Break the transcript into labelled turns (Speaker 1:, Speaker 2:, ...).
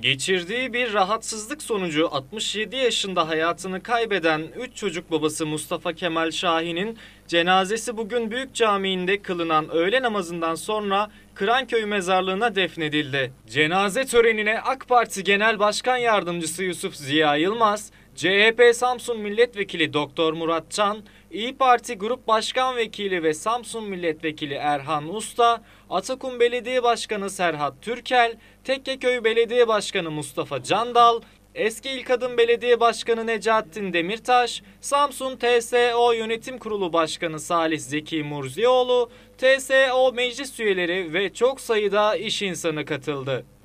Speaker 1: Geçirdiği bir rahatsızlık sonucu 67 yaşında hayatını kaybeden 3 çocuk babası Mustafa Kemal Şahin'in cenazesi bugün Büyük Camii'nde kılınan öğle namazından sonra Kıranköy mezarlığına defnedildi. Cenaze törenine AK Parti Genel Başkan Yardımcısı Yusuf Ziya Yılmaz, CHP Samsun Milletvekili Doktor Murat Can, İyi Parti Grup Başkan Vekili ve Samsun Milletvekili Erhan Usta, Atakum Belediye Başkanı Serhat Türkel, Tekkeköy Belediye Başkanı Mustafa Candal, Eski İl Kadın Belediye Başkanı Necaettin Demirtaş, Samsun TSO Yönetim Kurulu Başkanı Salih Zeki Murzioğlu, TSO meclis üyeleri ve çok sayıda iş insanı katıldı.